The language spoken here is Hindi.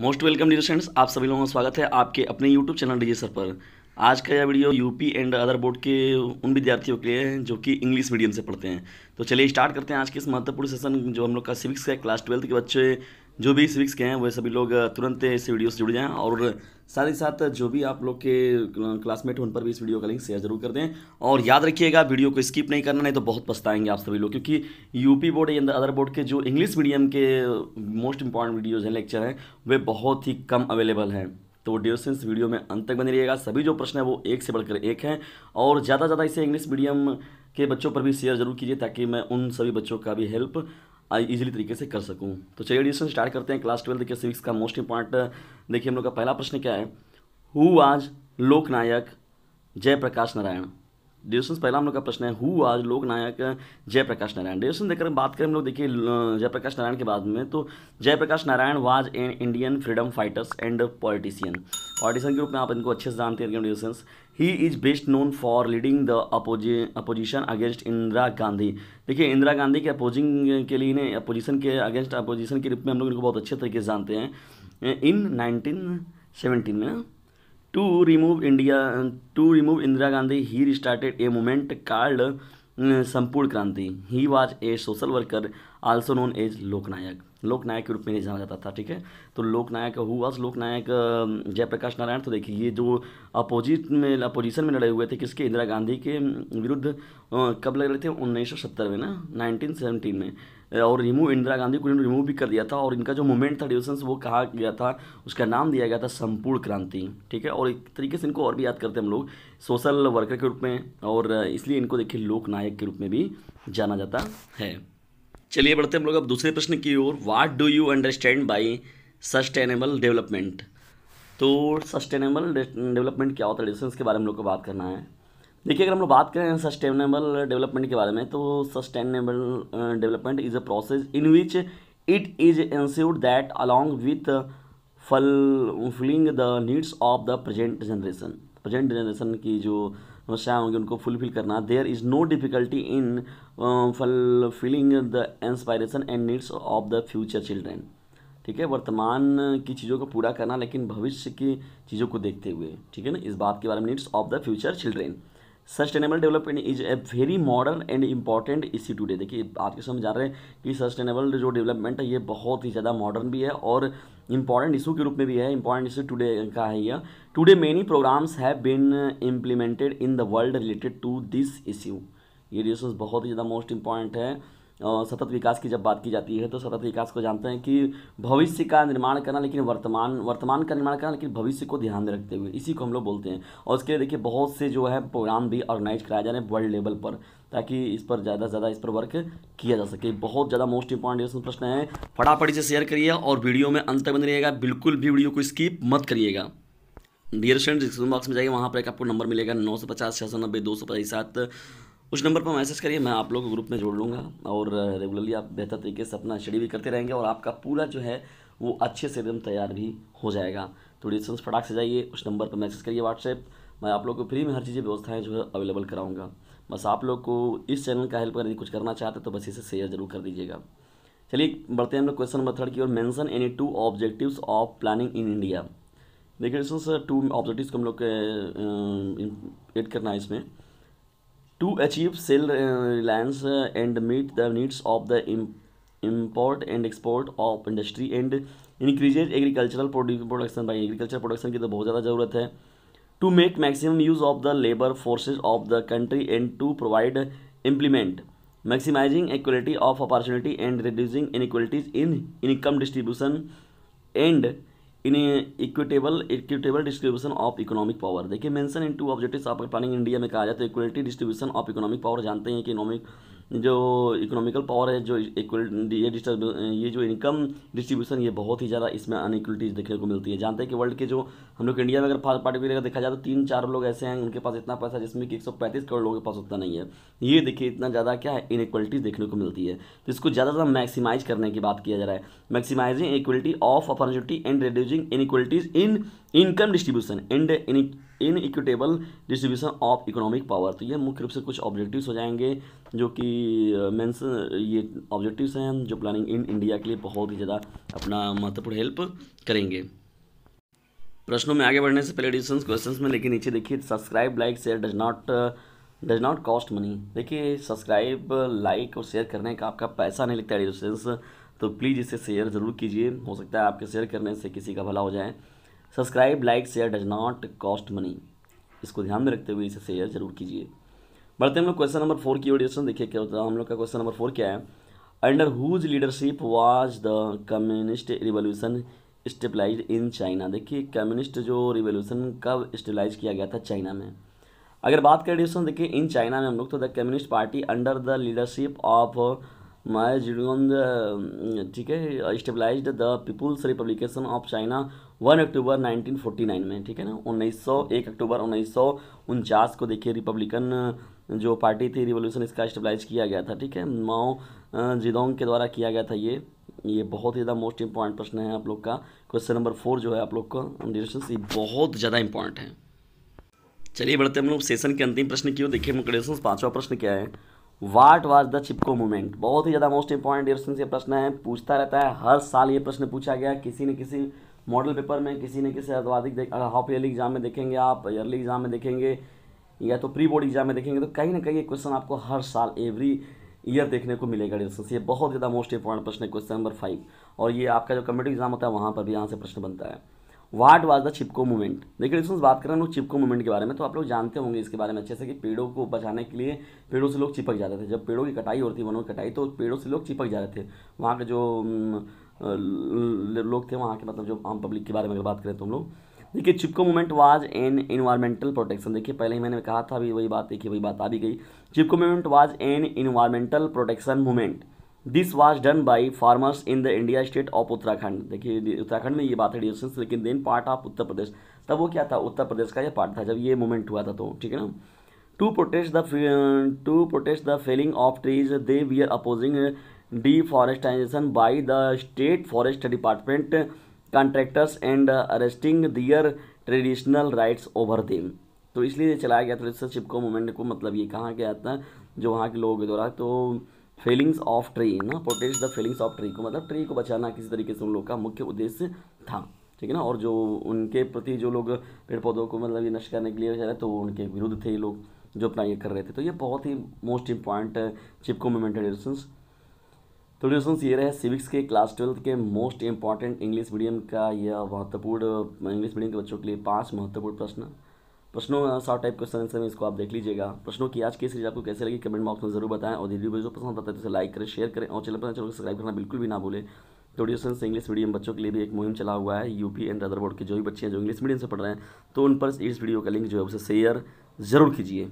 मोस्ट वेलकम डियर फ्रेंड्स आप सभी लोगों का स्वागत है आपके अपने यूट्यूब चैनल डीजे सर पर आज का यह video UP and other board के उन विद्यार्थियों के लिए है जो कि इंग्लिश मीडियम से पढ़ते हैं तो चलिए स्टार्ट करते हैं आज के इस महत्वपूर्ण सेशन जो हम लोग का सिविक्स का क्लास ट्वेल्थ के बच्चे जो भी सिविक्स के हैं वह सभी लोग तुरंत इस वीडियो से जुड़ जाएँ और साथ ही साथ जो भी आप लोग के क्लासमेट उन पर भी इस वीडियो का लिंक शेयर जरूर कर दें और याद रखिएगा वीडियो को स्किप नहीं करना नहीं तो बहुत पछताएंगे आप सभी लोग क्योंकि यूपी बोर्ड या अदर बोर्ड के जो इंग्लिश मीडियम के मोस्ट इंपॉर्टेंट वीडियोज़ हैं लेक्चर हैं वे बहुत ही कम अवेलेबल हैं तो ड्यूरेशंस वीडियो में अंत तक बने रहिएगा सभी जो प्रश्न है वो एक से बढ़कर एक हैं और ज़्यादा ज़्यादा इसे इंग्लिश मीडियम के बच्चों पर भी शेयर जरूर कीजिए ताकि मैं उन सभी बच्चों का भी हेल्प ईजिली तरीके से कर सकूँ तो चलिए डिस्कशन स्टार्ट करते हैं क्लास ट्वेल्थ के सिविक्स का मोस्ट इंपॉर्टेंट देखिए हम लोग का पहला प्रश्न क्या है हु आज लोकनायक जयप्रकाश नारायण डिस्टेंस पहला हम लोग का प्रश्न है हु आज लोक नायक जयप्रकाश नारायण डिस्टेंस देखकर बात करें हम लोग देखिए जयप्रकाश नारायण के बाद में तो Jayprakash Narayan was an Indian freedom fighters and politician politician के रूप में आप इनको अच्छे से जानते हैं डिस्टेंस he is best known for leading the opposition against Indira Gandhi देखिए इंदिरा गांधी के अपोजिंग के लिए इन्हें अपोजिशन के अगेंस्ट अपोजिशन के रूप में हम लोग इनको बहुत अच्छे तरीके से जानते हैं इन नाइनटीन सेवेंटीन में to remove India, to remove Indira Gandhi, he restarted a movement called Sampoorna Kranti he was a social worker also known as Loknayak Loknayak के रूप में नहीं जाना जाता था ठीक है तो लोकनायक हु लोकनायक जयप्रकाश नारायण तो देखिए ये जो अपोजिट में अपोजिशन में लड़े हुए थे किसके इंदिरा गांधी के mm, विरुद्ध uh, कब लग रहे थे उन्नीस में ना नाइनटीन में और रिमूव इंदिरा गांधी को इन्होंने रिमूव भी कर दिया था और इनका जो मूवमेंट था डिविजन वो कहा गया था उसका नाम दिया गया था संपूर्ण क्रांति ठीक है और एक तरीके से इनको और भी याद करते हैं हम लोग सोशल वर्कर के रूप में और इसलिए इनको देखिए लोकनायक के रूप में भी जाना जाता है चलिए बढ़ते हम लोग अब दूसरे प्रश्न की ओर what do you understand by sustainable development तो सस्टेनेबल डेवलपमेंट क्या होता है डिस्टेंस के बारे में हम लोग को बात करना है देखिए अगर हम लोग बात करें सस्टेनेबल डेवलपमेंट के बारे में तो sustainable development is a process in which it is ensured that along with fulfilling the needs of the present generation present generation की जो समस्याएं होंगी उनको फुलफिल करना there is no difficulty in fulfilling the inspiration and needs of the future children ठीक है वर्तमान की चीज़ों को पूरा करना लेकिन भविष्य की चीज़ों को देखते हुए ठीक है ना इस बात के बारे में needs of the future children sustainable development is a very modern and important issue today देखिए आज के समय जान रहे हैं कि सस्टेनेबल जो डेवलपमेंट है ये बहुत ही ज़्यादा मॉडर्न भी है और इम्पॉर्टेंट इशू के रूप में भी है इंपॉर्टेंट इशू टूडे का है यह today many programmes have been implemented in the world related to this issue ये रिलेशन बहुत ही ज़्यादा मोस्ट इंपॉर्टेंट है सतत विकास की जब बात की जाती है तो सतत विकास को जानते हैं कि भविष्य का निर्माण करना लेकिन वर्तमान वर्तमान का निर्माण करना लेकिन भविष्य को ध्यान में रखते हुए इसी को हम लोग बोलते हैं और इसके लिए देखिए बहुत से जो है प्रोग्राम भी ऑर्गेनाइज कराए जा रहे हैं वर्ल्ड लेवल पर ताकि इस पर ज़्यादा से ज़्यादा इस पर वर्क किया जा सके बहुत ज़्यादा मोस्ट इंपॉर्टेंट प्रश्न है फटाफटी से शेयर करिए और वीडियो में अंत तक बन रहिएगा बिल्कुल भी वीडियो को स्किप मत करिएगा डियर फ्रेंड डिस्क्रिप्शन बॉक्स में जाइए वहाँ पर एक आपको नंबर मिलेगा नौ सौ पचास छः सौ नब्बे दो सौ पचास सात उस नंबर पर मैसेज करिए मैं आप लोग को ग्रुप में जोड़ लूँगा और रेगुलरली आप बेहतर तरीके से अपना स्टडी भी करते रहेंगे और आपका पूरा जो है वो अच्छे से एकदम तैयार भी हो जाएगा तो डिस्टेंस फटाक से जाइए उस नंबर पर मैसेज करिए व्हाट्सएप मैं आप लोग को फ्री में हर चीज़ें व्यवस्थाएँ जो है अवेलेबल कराऊँगा बस आप लोग को इस चैनल का हेल्प यदि कुछ करना चाहते तो बस इसे शेयर जरूर कर दीजिएगा चलिए बढ़ते हैं हम लोग क्वेश्चन नंबर थर्ड की ओर mention any two objectives of planning in India देखिए टू ऑब्जेक्टिव्स uh, को हम लोग एड करना है इसमें to achieve self reliance and meet the needs of the import and export of industry and increases agricultural production by agriculture production की तो बहुत ज़्यादा ज़रूरत है to make maximum use of the labour forces of the country and to provide implement maximising equality of opportunity and reducing inequalities in income distribution and in equitable equitable distribution of economic power देखिए मेंशन इन टू ऑब्जेक्टिव्स आपके प्लानिंग इंडिया में कहा जाए तो equity distribution of economic power जानते हैं कि इकोनॉमिक जो इकोनॉमिकल पावर है जो इक्वल ये डिस्टर्ब ये जो इनकम डिस्ट्रीब्यूशन ये बहुत ही ज़्यादा इसमें अनइक्वलिटीज़ देखने को मिलती है जानते हैं कि वर्ल्ड के जो हम लोग इंडिया में अगर पार्टिकुलर अगर देखा जाए तो तीन चार लोग ऐसे हैं उनके पास इतना पैसा जिसमें कि एक करोड़ लोगों के पास उतना नहीं है ये देखिए इतना ज़्यादा क्या है इनक्वलिटीज़ देखने को मिलती है तो इसको ज़्यादा ज़्यादा मैक्सिमाइज करने की बात किया जा रहा है maximising equality of opportunity and reducing inequalities in income distribution and in equitable distribution of economic power तो ये मुख्य रूप से कुछ ऑब्जेक्टिव्स हो जाएंगे जो कि मेंस ये ऑब्जेक्टिव्स हैं जो प्लानिंग इन इंडिया के लिए बहुत ही ज़्यादा अपना महत्वपूर्ण हेल्प करेंगे प्रश्नों में आगे बढ़ने से पहले एडिशन क्वेश्चन में लेकिन नीचे देखिए subscribe like share does not does not cost money देखिए सब्सक्राइब लाइक और शेयर करने का आपका पैसा नहीं लगता एडिशंस तो प्लीज़ इसे शेयर ज़रूर कीजिए हो सकता है आपके शेयर करने से किसी का भला हो जाए subscribe like share does not cost money इसको ध्यान में रखते हुए इसे शेयर जरूर कीजिए बढ़ते हम लोग क्वेश्चन नंबर फोर की ओर देखिए क्या होता है हम लोग का क्वेश्चन नंबर फोर क्या है under whose leadership was the communist revolution stabilise in China देखिए कम्युनिस्ट जो रिवोल्यूशन कब स्टेबलाइज किया गया था चाइना में अगर बात करें डिस्कशन देखिए इन चाइना में हम लोग तो the communist party under the leadership of Mao Zedong ठीक है stabilise the people's republication of China one October 1949 में ठीक है ना उन्नीस सौ एक अक्टूबर उन्नीस सौ उनचास को देखिए रिपब्लिकन जो पार्टी थी रिवोल्यूशन इसका स्टेबलाइज किया गया था ठीक है माओ जिदोंग के द्वारा किया गया था ये ये बहुत ही ज़्यादा मोस्ट इंपॉर्टेंट प्रश्न है आप लोग का क्वेश्चन नंबर फोर जो है आप लोग का ये बहुत ज़्यादा इंपॉर्टेंट है चलिए बढ़ते हम लोग सेशन के अंतिम प्रश्न की ओर देखिए मुकेशन पाँचवा प्रश्न क्या है what was the Chipko movement बहुत ही ज़्यादा मोस्ट इंपॉर्टेंट ड्यूरेशन ये प्रश्न है पूछता रहता है हर साल ये प्रश्न पूछा गया किसी न किसी मॉडल पेपर में किसी न किसी अर्धवाधिक देख हाफ ईयरली एग्जाम में देखेंगे आप ईयरली एग्जाम में देखेंगे या तो प्री बोर्ड एग्जाम में देखेंगे तो कहीं ना कहीं ये क्वेश्चन आपको हर साल एवरी ईयर देखने को मिलेगा डिस्कस ये बहुत ज़्यादा मोस्ट इंपॉर्टेंट प्रश्न है क्वेश्चन नंबर फाइव और ये आपका जो कम्युनिटी एग्जाम होता है वहाँ पर भी यहाँ से प्रश्न बनता है what was the Chipko movement देखिए डिस्टूडेंट्स बात कर रहे हैं लोग चिपको मूवमेंट के बारे में तो आप लोग जानते होंगे इसके बारे में अच्छे से कि पेड़ों को बचाने के लिए पेड़ों से लोग चिपक जाते थे जब पेड़ों की कटाई होती है वनों की कटाई तो पेड़ों से लोग चिपक जाते थे वहाँ के जो लोग थे वहाँ के मतलब जो आम पब्लिक के बारे में अगर बात करें तो हम लोग देखिए Chipko movement was an environmental protection देखिए पहले ही मैंने कहा था अभी वही बात देखिए वही बात आ भी गई Chipko movement was an environmental protection movement this was done by farmers in the India state of Uttarakhand देखिए उत्तराखंड में ये बात है डिस्टेंस लेकिन then part of Uttar Pradesh तब वो क्या था उत्तर प्रदेश का यह पार्ट था जब ये मूवमेंट हुआ था तो ठीक है ना to protest the to protest the felling of trees they we are opposing deforestation by the state forest department contractors and arresting their traditional rights over them तो इसलिए चलाया गया था इससे चिपको मूवमेंट को मतलब ये कहा गया था जो वहाँ के लोगों के द्वारा तो फीलिंग्स ऑफ ट्री ना protest the feelings of tree को मतलब ट्री को बचाना किसी तरीके से उन लोग का मुख्य उद्देश्य था ठीक है ना और जो उनके प्रति जो लोग पेड़ पौधों को मतलब ये नष्ट करने के लिए तो उनके विरुद्ध थे ये लोग जो अपना ये कर रहे थे तो ये बहुत ही most important Chipko movement relations तो क्वेश्चन ये रहे सिविक्स के क्लास ट्वेल्थ के मोस्ट इंपॉर्टेंट इंग्लिश मीडियम का यह महत्वपूर्ण इंग्लिश मीडियम के बच्चों के लिए पांच महत्वपूर्ण प्रश्न प्रश्नों सौ टाइप क्वेश्चन आंसर में इसको आप देख लीजिएगा प्रश्नों की आज की सीरीज आपको कैसे लगी कमेंट बॉक्स में जरूर बताएं और वीडियो जो पसंद आता है तो उसे लाइक करें शेयर करें और चैनल पर तो चैनल को सब्सक्राइब करना बिल्कुल भी ना भूलें तो ड्यूशन से इंग्लिश मीडियम बच्चों के लिए भी एक मुहिम चला हुआ है यूपी एंड अदर बोर्ड के जो भी बच्चे हैं जो इंग्लिश मीडियम से पढ़ रहे हैं तो उन पर इस वीडियो का लिंक जो है उसे शेयर जरूर कीजिए